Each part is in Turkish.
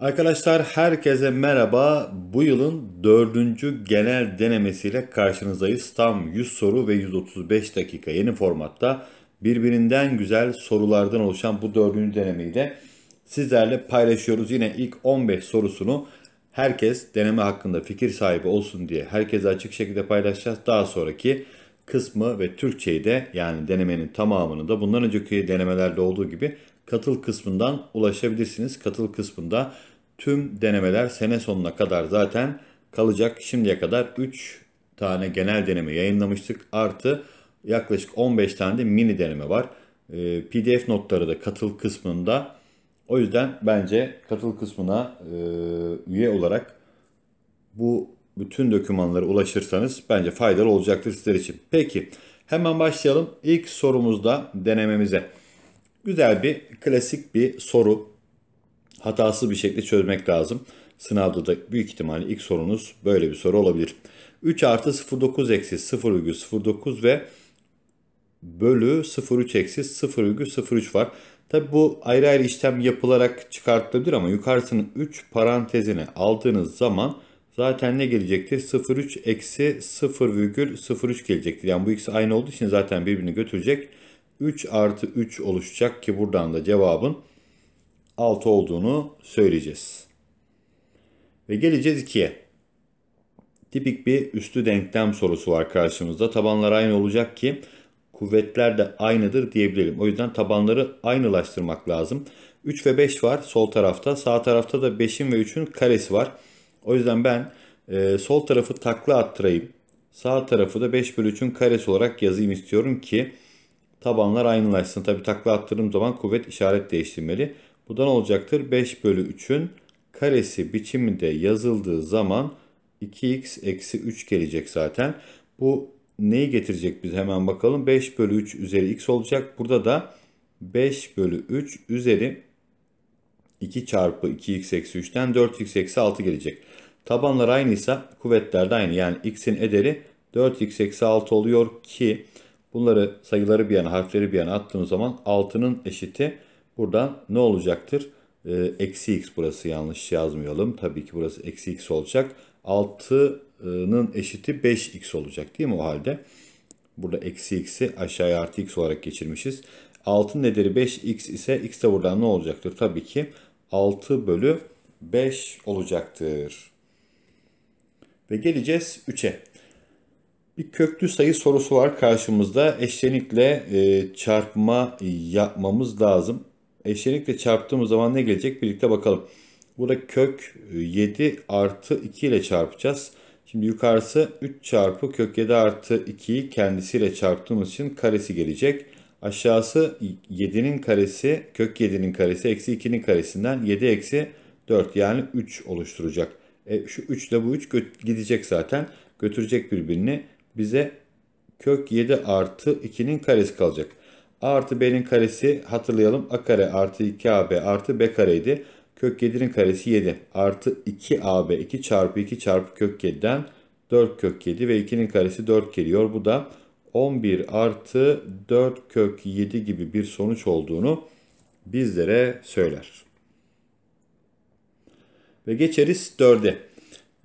Arkadaşlar herkese merhaba. Bu yılın dördüncü genel denemesiyle karşınızdayız. Tam 100 soru ve 135 dakika yeni formatta birbirinden güzel sorulardan oluşan bu dördüncü denemeyi de sizlerle paylaşıyoruz. Yine ilk 15 sorusunu herkes deneme hakkında fikir sahibi olsun diye herkese açık şekilde paylaşacağız. Daha sonraki kısmı ve Türkçeyi de yani denemenin tamamını da bundan önceki denemelerde olduğu gibi katıl kısmından ulaşabilirsiniz. Katıl kısmında Tüm denemeler sene sonuna kadar zaten kalacak. Şimdiye kadar 3 tane genel deneme yayınlamıştık. Artı yaklaşık 15 tane de mini deneme var. Ee, PDF notları da katıl kısmında. O yüzden bence katıl kısmına e, üye olarak bu bütün dokümanlara ulaşırsanız bence faydalı olacaktır sizler için. Peki hemen başlayalım. İlk sorumuzda denememize. Güzel bir klasik bir soru hatasız bir şekilde çözmek lazım. Sınavda da büyük ihtimalle ilk sorunuz böyle bir soru olabilir. 3 artı 0,9 eksi 0,09 ve bölü 0,3 eksi 0,03 var. Tabi bu ayrı ayrı işlem yapılarak çıkartılabilir ama yukarısının 3 parantezine aldığınız zaman zaten ne gelecektir? 0,3 eksi 0,03 gelecektir. Yani bu ikisi aynı olduğu için zaten birbirini götürecek. 3 artı 3 oluşacak ki buradan da cevabın 6 olduğunu söyleyeceğiz. Ve geleceğiz 2'ye. Tipik bir üstü denklem sorusu var karşımızda. Tabanlar aynı olacak ki kuvvetler de aynıdır diyebilirim. O yüzden tabanları aynılaştırmak lazım. 3 ve 5 var sol tarafta. Sağ tarafta da 5'in ve 3'ün karesi var. O yüzden ben e, sol tarafı takla attırayım. Sağ tarafı da 5 bölü 3'ün karesi olarak yazayım istiyorum ki tabanlar aynılaşsın. Tabi takla attırdığım zaman kuvvet işaret değiştirmeli. Bu da ne olacaktır? 5 bölü 3'ün karesi biçiminde yazıldığı zaman 2x eksi 3 gelecek zaten. Bu neyi getirecek biz hemen bakalım. 5 bölü 3 üzeri x olacak. Burada da 5 bölü 3 üzeri 2 çarpı 2x eksi 3'ten 4x eksi 6 gelecek. Tabanlar aynıysa kuvvetler de aynı. Yani x'in ederi 4x eksi 6 oluyor ki bunları sayıları bir yana harfleri bir yana attığımız zaman 6'nın eşiti burada ne olacaktır? Ee, eksi x burası yanlış yazmayalım. Tabii ki burası eksi x olacak. 6'nın eşiti 5x olacak değil mi o halde? Burada eksi x'i aşağıya artı x olarak geçirmişiz. 6'nın nedeni 5x ise x de buradan ne olacaktır? Tabii ki 6 bölü 5 olacaktır. Ve geleceğiz 3'e. Bir köklü sayı sorusu var karşımızda. Eşlenikle e, çarpma yapmamız lazım eşlenikle çarptığımız zaman ne gelecek birlikte bakalım. Burada kök 7 e, artı 2 ile çarpacağız. Şimdi yukarısı 3 çarpı kök 7 artı 2'yi kendisiyle çarptığımız için karesi gelecek. Aşağısı 7'nin karesi, kök 7'nin karesi, eksi 2'nin karesinden 7 eksi 4 yani 3 oluşturacak. E, şu 3 ile bu 3 gidecek zaten. Götürecek birbirini. Bize kök 7 artı 2'nin karesi kalacak. A artı B'nin karesi hatırlayalım. A kare artı 2AB artı B kareydi. Kök 7'nin karesi 7 artı 2AB 2 çarpı 2 çarpı kök 7'den 4 kök 7 ve 2'nin karesi 4 geliyor. Bu da 11 artı 4 kök 7 gibi bir sonuç olduğunu bizlere söyler. Ve geçeriz 4'e.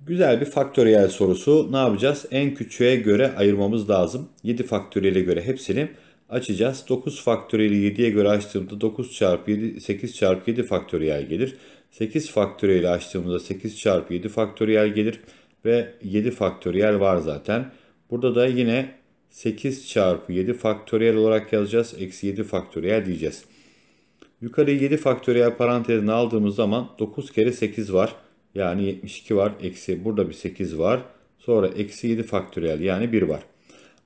Güzel bir faktöriyel sorusu. Ne yapacağız? En küçüğe göre ayırmamız lazım. 7 faktöriyele göre hepsini açacağız. 9 faktöriyeli 7'ye göre açtığımda 9 çarpı 7, 8 çarpı 7 faktöriyel gelir. 8 faktöriyeli açtığımızda 8 çarpı 7 faktöriyel gelir. Ve 7 faktöriyel var zaten. Burada da yine 8 çarpı 7 faktöriyel olarak yazacağız. Eksi 7 faktöriyel diyeceğiz. Yukarı 7 faktöriyel parantezine aldığımız zaman 9 kere 8 var. Yani 72 var. Eksi burada bir 8 var. Sonra eksi 7 faktöriyel yani 1 var.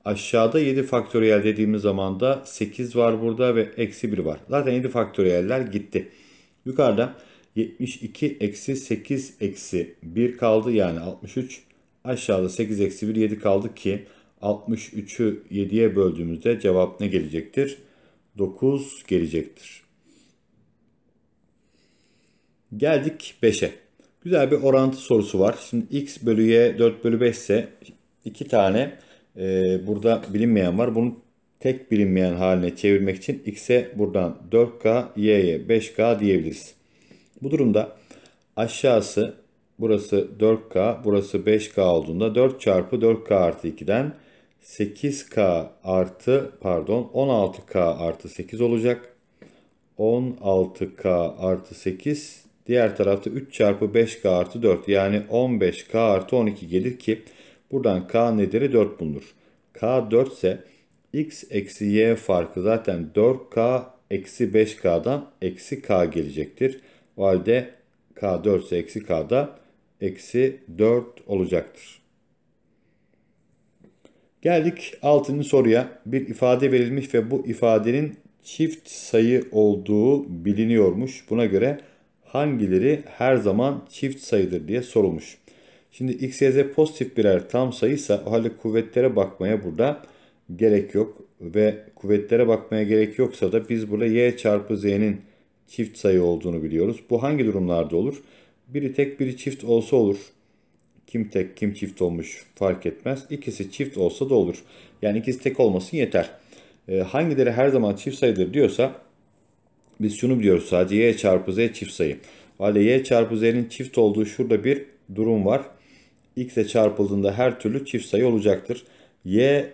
Aşağıda 7 faktöriyel dediğimiz zaman da 8 var burada ve eksi 1 var. Zaten 7 faktöriyeller gitti. Yukarıda 72 eksi 8 eksi 1 kaldı yani 63. Aşağıda 8 eksi 1 7 kaldı ki 63'ü 7'ye böldüğümüzde cevap ne gelecektir? 9 gelecektir. Geldik 5'e. Güzel bir orantı sorusu var. Şimdi x bölü y 4 bölü 5 ise 2 tane e, burada bilinmeyen var. Bunu tek bilinmeyen haline çevirmek için x'e buradan 4k, y'ye 5k diyebiliriz. Bu durumda aşağısı burası 4k, burası 5k olduğunda 4 çarpı 4k artı 2'den 8k artı pardon 16k artı 8 olacak. 16k artı 8 diğer tarafta 3 çarpı 5k artı 4 yani 15k artı 12 gelir ki Buradan k nedeni 4 bulunur. k 4 ise x eksi y farkı zaten 4k eksi 5k'dan eksi k gelecektir. O halde k 4 ise eksi k'da eksi 4 olacaktır. Geldik 6. soruya. Bir ifade verilmiş ve bu ifadenin çift sayı olduğu biliniyormuş. Buna göre hangileri her zaman çift sayıdır diye sorulmuş. Şimdi x, y, z pozitif birer tam sayıysa o halde kuvvetlere bakmaya burada gerek yok. Ve kuvvetlere bakmaya gerek yoksa da biz burada y çarpı z'nin çift sayı olduğunu biliyoruz. Bu hangi durumlarda olur? Biri tek biri çift olsa olur. Kim tek kim çift olmuş fark etmez. İkisi çift olsa da olur. Yani ikisi tek olmasın yeter. E, hangileri her zaman çift sayıdır diyorsa biz şunu biliyoruz sadece y çarpı z çift sayı. O y çarpı z'nin çift olduğu şurada bir durum var x ile çarpıldığında her türlü çift sayı olacaktır. Y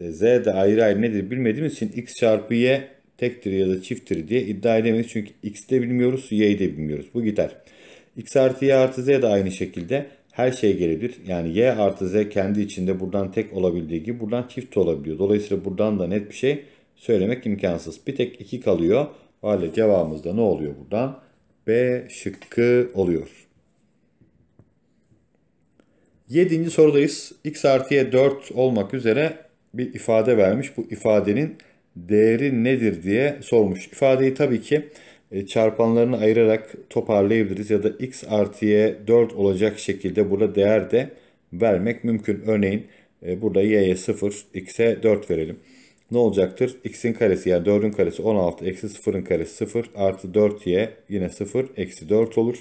de z de ayrı ayrı nedir bilmediğimiz için x çarpı y tektir ya da çifttir diye iddia edemeyiz. Çünkü x'i de bilmiyoruz, y'yi de bilmiyoruz. Bu gider. x artı y artı z de aynı şekilde her şey gelebilir. Yani y artı z kendi içinde buradan tek olabildiği gibi buradan çift olabiliyor. Dolayısıyla buradan da net bir şey söylemek imkansız. Bir tek 2 kalıyor. O halde cevabımızda ne oluyor buradan? B şıkkı oluyor. Yedinci sorudayız. X artıya 4 olmak üzere bir ifade vermiş. Bu ifadenin değeri nedir diye sormuş. İfadeyi tabii ki e, çarpanlarını ayırarak toparlayabiliriz ya da x artıya 4 olacak şekilde burada değer de vermek mümkün. Örneğin e, burada y'ye 0, x'e 4 verelim. Ne olacaktır? x'in karesi yani 4'ün karesi 16 eksi 0'ın karesi 0 artı 4y yine 0 eksi 4 olur.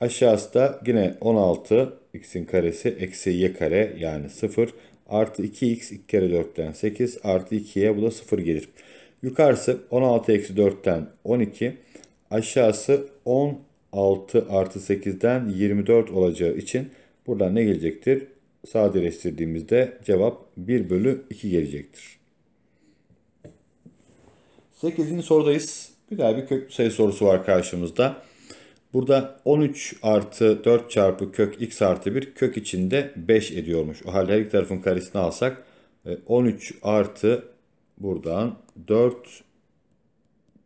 Aşağısı da yine 16 x'in karesi eksi y kare yani 0 artı 2x 2 kere 4'ten 8 artı 2'ye bu da 0 gelir. Yukarısı 16 eksi 4'ten 12 aşağısı 16 artı 8'den 24 olacağı için buradan ne gelecektir? Sadeleştirdiğimizde cevap 1 bölü 2 gelecektir. 8. sorudayız. Güzel bir köklü sayı sorusu var karşımızda. Burada 13 artı 4 çarpı kök x artı 1 kök içinde 5 ediyormuş. O halde her iki tarafın karesini alsak 13 e, artı buradan 4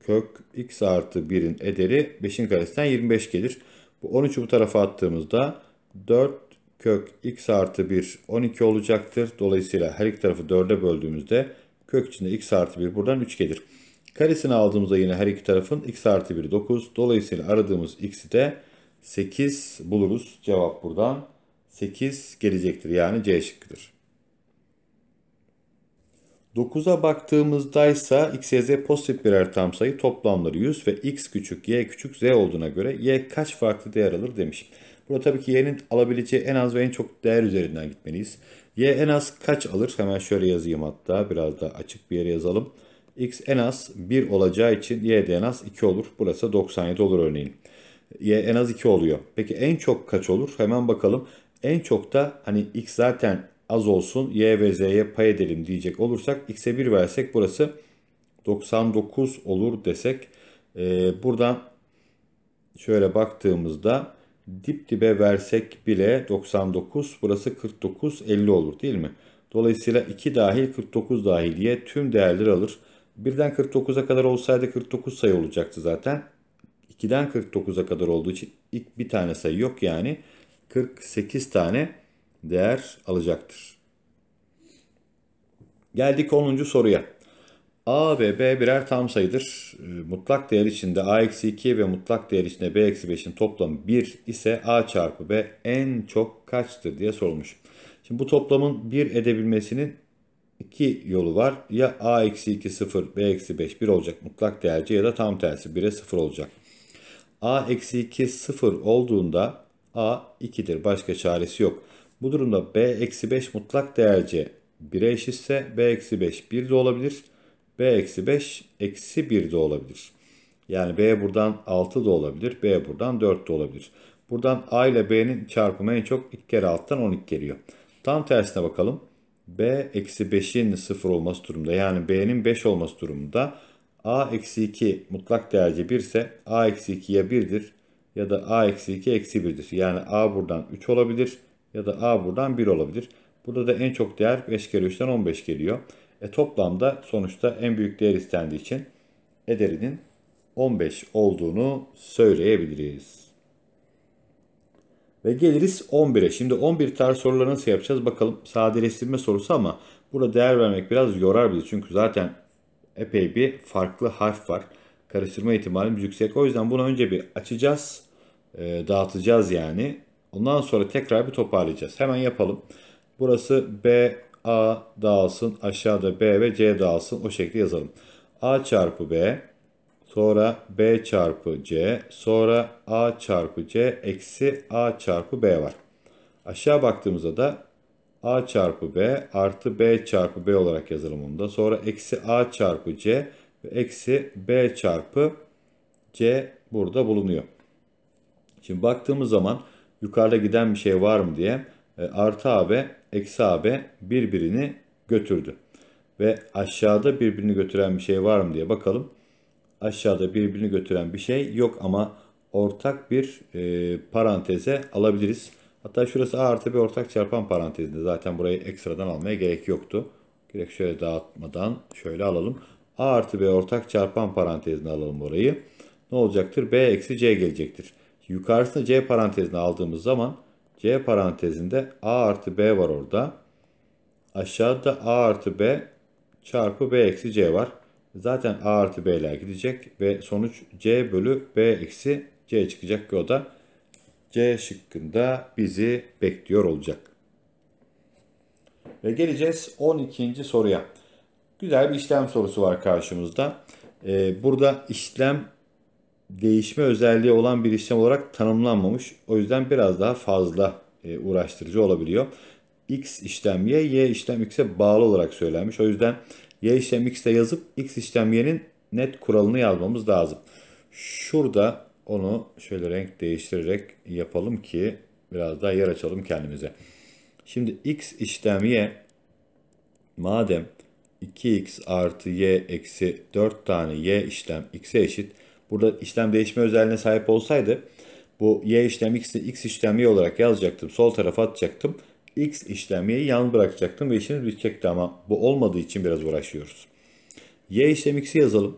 kök x artı 1'in ederi 5'in karesinden 25 gelir. Bu 13'ü bu tarafa attığımızda 4 kök x artı 1 12 olacaktır. Dolayısıyla her iki tarafı 4'e böldüğümüzde kök içinde x artı 1 buradan 3 gelir. Karesini aldığımızda yine her iki tarafın x artı 1 9. Dolayısıyla aradığımız x'i de 8 buluruz. Cevap buradan 8 gelecektir. Yani C şıkkıdır. 9'a baktığımızda ise x, y, z pozitif birer tam sayı toplamları 100 ve x küçük, y küçük, z olduğuna göre y kaç farklı değer alır demiş. Burada tabii ki y'nin alabileceği en az ve en çok değer üzerinden gitmeliyiz. y en az kaç alır? Hemen şöyle yazayım hatta biraz daha açık bir yere yazalım x en az 1 olacağı için y de en az 2 olur. Burası 97 olur örneğin. y en az 2 oluyor. Peki en çok kaç olur? Hemen bakalım. En çok da hani x zaten az olsun y ve z'ye pay edelim diyecek olursak x'e 1 versek burası 99 olur desek. Ee, buradan şöyle baktığımızda dip dibe versek bile 99 burası 49 50 olur değil mi? Dolayısıyla 2 dahil 49 dahil diye tüm değerleri alır. Birden 49'a kadar olsaydı 49 sayı olacaktı zaten. 2'den 49'a kadar olduğu için ilk bir tane sayı yok yani 48 tane değer alacaktır. Geldik 10. soruya. A ve B birer tam sayıdır. Ee, mutlak değer içinde A-2 ve mutlak değer içinde B-5'in toplamı 1 ise A çarpı B en çok kaçtır diye sorulmuş. Şimdi bu toplamın 1 edebilmesinin iki yolu var. Ya a-2 eksi 0, b-5 eksi 1 olacak mutlak değerci ya da tam tersi 1'e 0 olacak. a-2 eksi 0 olduğunda a 2'dir. Başka çaresi yok. Bu durumda b-5 eksi mutlak değerci 1'e eşitse b-5 eksi 1 de olabilir. b-5 eksi eksi 1 de olabilir. Yani b buradan 6 da olabilir. b buradan 4 de olabilir. Buradan a ile b'nin çarpımı en çok 2 kere alttan 12 geliyor. Tam tersine bakalım b eksi 5'in 0 olması durumda. Yani b'nin 5 olması durumunda a eksi 2 mutlak değerci 1 ise a eksi 2 ya 1'dir ya da a eksi 2 eksi 1'dir. Yani a buradan 3 olabilir ya da a buradan 1 olabilir. Burada da en çok değer 5 kere 3'ten 15 geliyor. E toplamda sonuçta en büyük değer istendiği için ederinin 15 olduğunu söyleyebiliriz. Ve geliriz 11'e. Şimdi 11 tane soruları nasıl yapacağız bakalım. Sadeleştirme sorusu ama burada değer vermek biraz yorar bizi. Çünkü zaten epey bir farklı harf var. Karıştırma ihtimalimiz yüksek. O yüzden bunu önce bir açacağız. Ee, dağıtacağız yani. Ondan sonra tekrar bir toparlayacağız. Hemen yapalım. Burası B, A dağılsın. Aşağıda B ve C dağılsın. O şekilde yazalım. A çarpı B sonra B çarpı C, sonra A çarpı C eksi A çarpı B var. Aşağı baktığımızda da A çarpı B artı B çarpı B olarak yazalım onu da. Sonra eksi A çarpı C ve eksi B çarpı C burada bulunuyor. Şimdi baktığımız zaman yukarıda giden bir şey var mı diye e, artı AB, eksi AB birbirini götürdü. Ve aşağıda birbirini götüren bir şey var mı diye bakalım aşağıda birbirini götüren bir şey yok ama ortak bir e, paranteze alabiliriz. Hatta şurası a artı b ortak çarpan parantezinde. Zaten burayı ekstradan almaya gerek yoktu. Direkt şöyle dağıtmadan şöyle alalım. a artı b ortak çarpan parantezine alalım burayı. Ne olacaktır? b eksi c gelecektir. Yukarısını c parantezine aldığımız zaman c parantezinde a artı b var orada. Aşağıda a artı b çarpı b eksi c var. Zaten A artı B'ler gidecek ve sonuç C bölü B eksi C çıkacak ki o da C şıkkında bizi bekliyor olacak. Ve geleceğiz 12. soruya. Güzel bir işlem sorusu var karşımızda. Ee, burada işlem değişme özelliği olan bir işlem olarak tanımlanmamış. O yüzden biraz daha fazla e, uğraştırıcı olabiliyor. X işlem Y, Y işlem X'e bağlı olarak söylenmiş. O yüzden Y işlem X'te yazıp X işlem Y'nin net kuralını yazmamız lazım. Şurada onu şöyle renk değiştirerek yapalım ki biraz daha yer açalım kendimize. Şimdi X işlem Y madem 2x artı y eksi 4 tane y işlem x'e eşit. Burada işlem değişme özelliğine sahip olsaydı bu y işlem x'i x işlem y olarak yazacaktım. Sol tarafa atacaktım. X işlemi'yi yalnız bırakacaktım ve işimiz bitecekti ama bu olmadığı için biraz uğraşıyoruz. Y işlem X'i yazalım.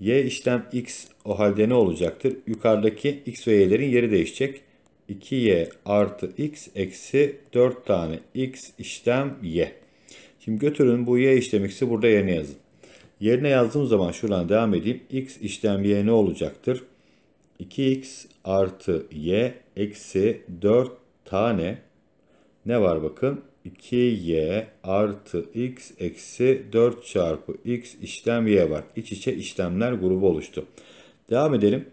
Y işlem X o halde ne olacaktır? Yukarıdaki X ve Y'lerin yeri değişecek. 2Y artı X eksi 4 tane X işlem Y. Şimdi götürün bu Y işlem X'i burada yerine yazın. Yerine yazdığım zaman şuradan devam edeyim. X işlem Y ne olacaktır? 2X artı Y eksi 4 tane ne var bakın? 2y artı x eksi 4 çarpı x işlem y var. İç içe işlemler grubu oluştu. Devam edelim.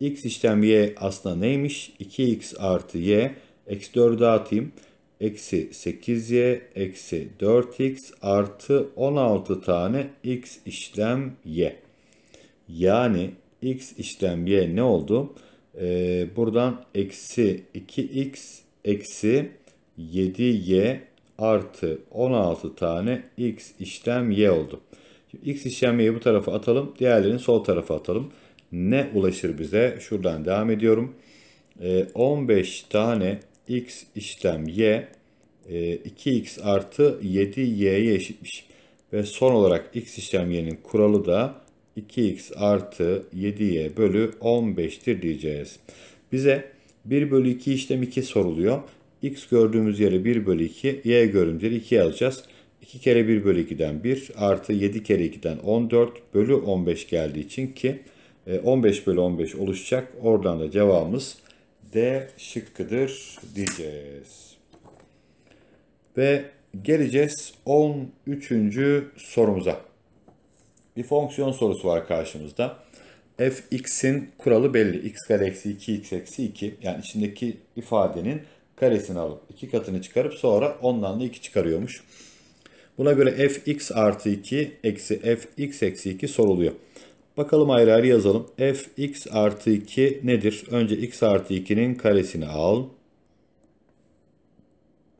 x işlem y aslında neymiş? 2x artı y eksi 4'ü dağıtayım Eksi 8y eksi 4x artı 16 tane x işlem y. Yani x işlem y ne oldu? Ee, buradan eksi 2x eksi 7y artı 16 tane x işlem y oldu. Şimdi x işlem y'yi bu tarafa atalım. Diğerlerini sol tarafa atalım. Ne ulaşır bize? Şuradan devam ediyorum. 15 ee, tane x işlem y 2x e, artı 7y'ye eşitmiş. Ve son olarak x işlem y'nin kuralı da 2x artı 7y bölü 15'tir diyeceğiz. Bize 1 bölü 2 işlem 2 soruluyor. X gördüğümüz yere 1 bölü 2, Y gördüğümüz yere 2 yazacağız. 2 kere 1 bölü 2'den 1 artı 7 kere 2'den 14 bölü 15 geldiği için ki 15 e, bölü 15 oluşacak. Oradan da cevabımız D şıkkıdır diyeceğiz. Ve geleceğiz 13. sorumuza. Bir fonksiyon sorusu var karşımızda. f x'in kuralı belli. x kare eksi 2 x eksi 2 yani içindeki ifadenin karesini alıp iki katını çıkarıp sonra ondan da 2 çıkarıyormuş. Buna göre fx artı 2 eksi fx eksi 2 soruluyor. Bakalım ayrı ayrı yazalım. fx artı 2 nedir? Önce x artı 2'nin karesini al.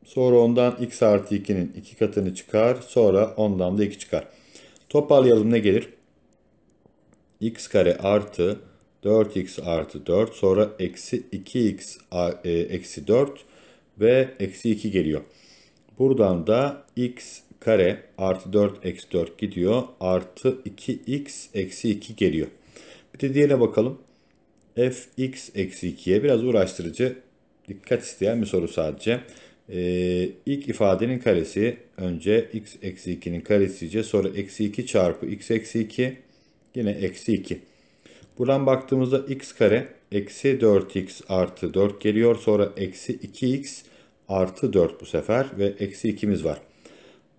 Sonra ondan x artı 2'nin 2 katını çıkar. Sonra ondan da 2 çıkar. Toparlayalım ne gelir? x kare artı 4x artı 4 sonra eksi 2x e, eksi 4 ve eksi 2 geliyor. Buradan da x kare artı 4 eksi 4 gidiyor. Artı 2x eksi 2 geliyor. Bir de diğerine bakalım. fx eksi 2'ye biraz uğraştırıcı dikkat isteyen bir soru sadece. Ee, ilk ifadenin karesi önce x eksi 2'nin karesice sonra eksi 2 çarpı x eksi 2 yine eksi 2. Buradan baktığımızda x kare eksi 4x artı 4 geliyor. Sonra eksi 2x artı 4 bu sefer ve eksi 2'miz var.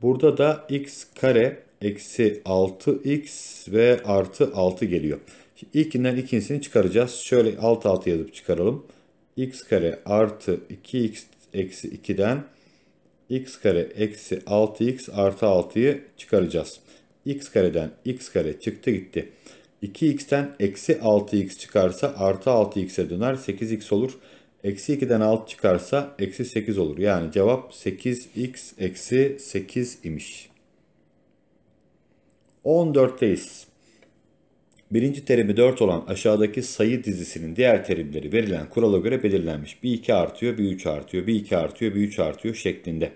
Burada da x kare eksi 6x ve artı 6 geliyor. Şimdi ilkinden ikincisini çıkaracağız. Şöyle 6-6 yazıp çıkaralım. x kare artı 2x eksi 2'den x kare eksi 6x artı 6'yı çıkaracağız. x kareden x kare çıktı gitti. 2x'ten eksi 6x çıkarsa artı 6x'e döner 8x olur. Eksi 2'den 6 çıkarsa eksi 8 olur. Yani cevap 8x eksi 8 imiş. 14'teyiz. Birinci terimi 4 olan aşağıdaki sayı dizisinin diğer terimleri verilen kurala göre belirlenmiş. Bir 2 artıyor, bir 3 artıyor, bir 2 artıyor, bir 3 artıyor şeklinde.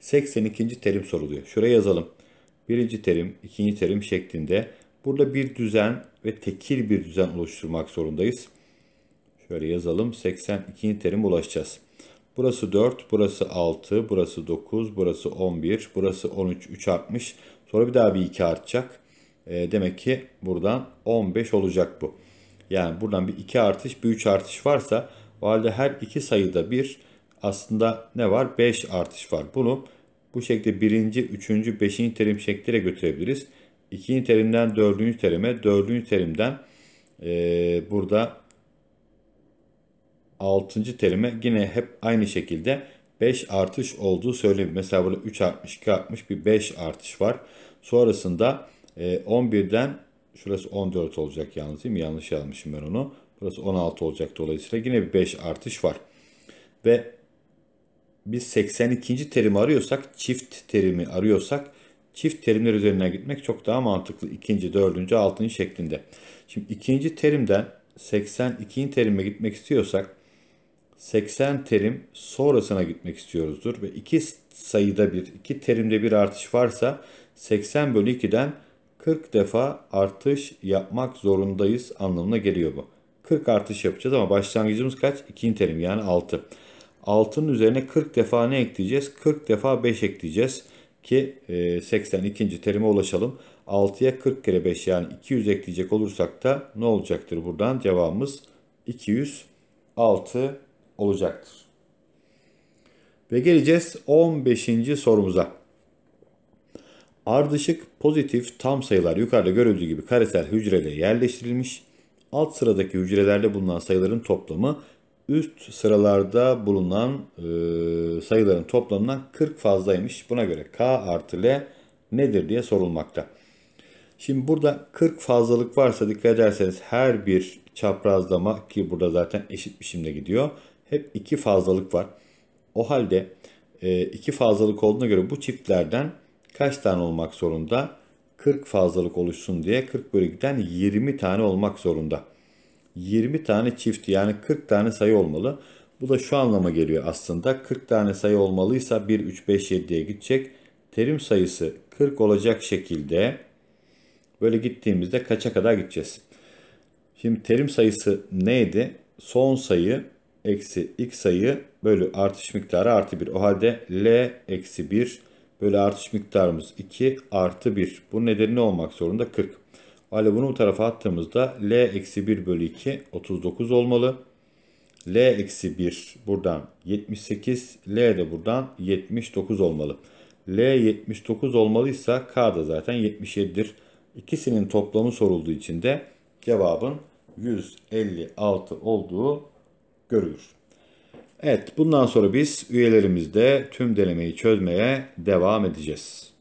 82. terim soruluyor. Şuraya yazalım. Birinci terim, ikinci terim şeklinde Burada bir düzen ve tekil bir düzen oluşturmak zorundayız. Şöyle yazalım. 82. terim ulaşacağız. Burası 4, burası 6, burası 9, burası 11, burası 13, 3 artmış. Sonra bir daha bir 2 artacak. E, demek ki buradan 15 olacak bu. Yani buradan bir 2 artış, bir 3 artış varsa o halde her iki sayıda bir aslında ne var? 5 artış var. Bunu bu şekilde birinci, üçüncü, beşinci terim şeklinde götürebiliriz ikinci terimden dördüncü terime, dördüncü terimden e, burada altıncı terime yine hep aynı şekilde 5 artış olduğu söyleniyor. Mesela burada 3 artmış, 2 artmış bir 5 artış var. Sonrasında e, 11'den şurası 14 olacak yalnız değil mi? Yanlış yazmışım ben onu. Burası 16 olacak dolayısıyla yine bir 5 artış var. Ve biz 82. terimi arıyorsak, çift terimi arıyorsak çift terimler üzerine gitmek çok daha mantıklı. İkinci, dördüncü, altıncı şeklinde. Şimdi ikinci terimden 82. terime gitmek istiyorsak 80 terim sonrasına gitmek istiyoruzdur. Ve iki sayıda bir, iki terimde bir artış varsa 80 bölü 2'den 40 defa artış yapmak zorundayız anlamına geliyor bu. 40 artış yapacağız ama başlangıcımız kaç? 2. terim yani 6. 6'nın üzerine 40 defa ne ekleyeceğiz? 40 defa 5 ekleyeceğiz ki 82. E, terime ulaşalım. 6'ya 40 kere 5 yani 200 ekleyecek olursak da ne olacaktır buradan? Cevabımız 206 olacaktır. Ve geleceğiz 15. sorumuza. Ardışık pozitif tam sayılar yukarıda görüldüğü gibi karesel hücrelere yerleştirilmiş. Alt sıradaki hücrelerde bulunan sayıların toplamı üst sıralarda bulunan e, sayıların toplamından 40 fazlaymış. Buna göre K artı L nedir diye sorulmakta. Şimdi burada 40 fazlalık varsa dikkat ederseniz her bir çaprazlama ki burada zaten eşit biçimde gidiyor. Hep 2 fazlalık var. O halde 2 e, fazlalık olduğuna göre bu çiftlerden kaç tane olmak zorunda? 40 fazlalık oluşsun diye 40 bölü 20 tane olmak zorunda. 20 tane çift yani 40 tane sayı olmalı. Bu da şu anlama geliyor aslında. 40 tane sayı olmalıysa 1, 3, 5, 7'ye gidecek. Terim sayısı 40 olacak şekilde böyle gittiğimizde kaça kadar gideceğiz? Şimdi terim sayısı neydi? Son sayı eksi x sayı bölü artış miktarı artı 1. O halde L eksi 1 bölü artış miktarımız 2 artı 1. Bunun nedeni ne olmak zorunda? 40. Ali bunu bu tarafa attığımızda L eksi 1 bölü 2 39 olmalı. L eksi 1 buradan 78. L de buradan 79 olmalı. L 79 olmalıysa K da zaten 77'dir. İkisinin toplamı sorulduğu için de cevabın 156 olduğu görülür. Evet bundan sonra biz üyelerimizde tüm denemeyi çözmeye devam edeceğiz.